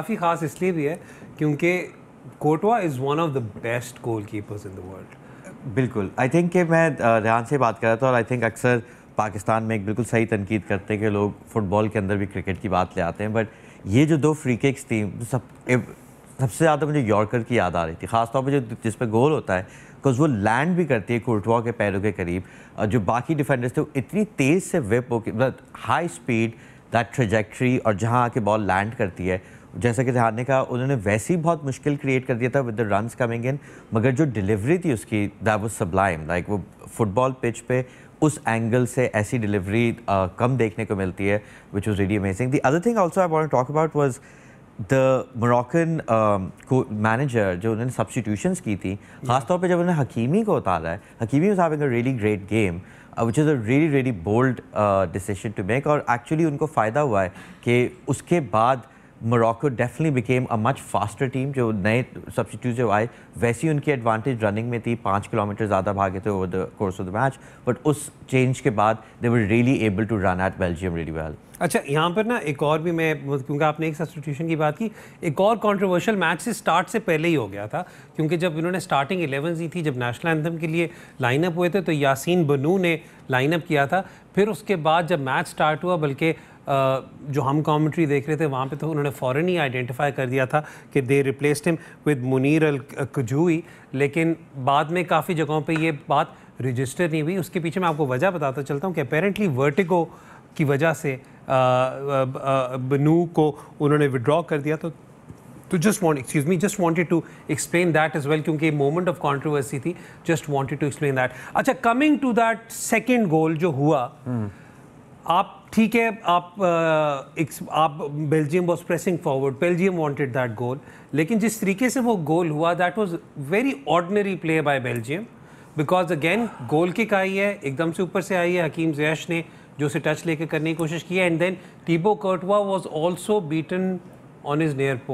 काफ़ी खास इसलिए भी है क्योंकि Courtois is one of the best goalkeepers in the world बिल्कुल आई थिंक कि मैं रेहान से बात कर रहा था और आई थिंक अक्सर पाकिस्तान में एक बिल्कुल सही तनकीद करते हैं कि लोग फुटबॉल के अंदर भी क्रिकेट की बात ले आते हैं बट ये जो दो फ्री किक्स थी सब सबसे ज़्यादा मुझे यॉर्कर की याद आ रही थी ख़ासतौर पर जो जिस पर गोल होता है बिकॉज वो लैंड भी करती है कोटवा के पैरों के करीब जो बाकी डिफेंडर्स थे वो इतनी तेज़ से विप होकर मतलब हाई स्पीड दैट ट्रेजेक्ट्री और जहाँ आके बॉल लैंड करती है जैसा कि ध्यान ने कहा उन्होंने वैसे ही बहुत मुश्किल क्रिएट कर दिया था with the run coming in मगर जो डिलीवरी थी उसकी दैट वाज सब्लाइम लाइक वो फुटबॉल पिच पे उस एंगल से ऐसी डिलीवरी uh, कम देखने को मिलती है which was really amazing the other thing also I want talk about was the Moroccan को मैनेजर जो उन्होंने सब्सटीट्यूशंस की थी खासतौर पर जब उन्होंने हकीमी को उतारा है Hakimi was having a really great game which is a really really bold decision to make और एक्चुअली उनको फ़ायदा हुआ है कि उसके बाद Morocco definitely became a much faster team जो नए सब्सिट्यूट जो आए वैसी उनकी एडवांटेज रनिंग में थी पाँच किलोमीटर ज़्यादा भागे थे over the course of the match but उस चेंज के बाद they were really able to run at Belgium really well अच्छा यहाँ पर ना एक और भी मैं क्योंकि आपने एक सब्सटीट्यूशन की बात की एक और कॉन्ट्रोवर्शियल मैच से स्टार्ट से पहले ही हो गया था क्योंकि जब इन्होंने स्टार्टिंग एलेवन दी थी जब नेशनल एंथम के लिए लाइनअप हुए थे तो यासीन बनू ने लाइनअप किया था फिर उसके बाद जब मैच स्टार्ट हुआ बल्कि जो हम कॉमेंट्री देख रहे थे वहाँ पे तो उन्होंने फ़ौरन ही आइडेंटिफाई कर दिया था कि they replaced him with Munir El Kajoui लेकिन बाद में काफ़ी जगहों पे ये बात रजिस्टर नहीं हुई उसके पीछे मैं आपको वजह बताता चलता हूँ कि अपेरेंटली वर्टिको की वजह से बनू को उन्होंने विड्रॉ कर दिया तो तो just want excuse me just wanted to explain that is well क्योंकि मोमेंट ऑफ कॉन्ट्रोवर्सी थी just wanted to explain that अच्छा coming to that second goal जो हुआ hmm. आप ठीक है आप आ, आप Belgium was pressing forward Belgium wanted that goal लेकिन जिस तरीके से वो गोल हुआ that was very ordinary play by Belgium because again goal kick आई है एकदम से ऊपर से आई है हकीम जैश ने जो उसे टच लेकर करने की कोशिश की है and then Thibaut Courtois was also beaten on his near पो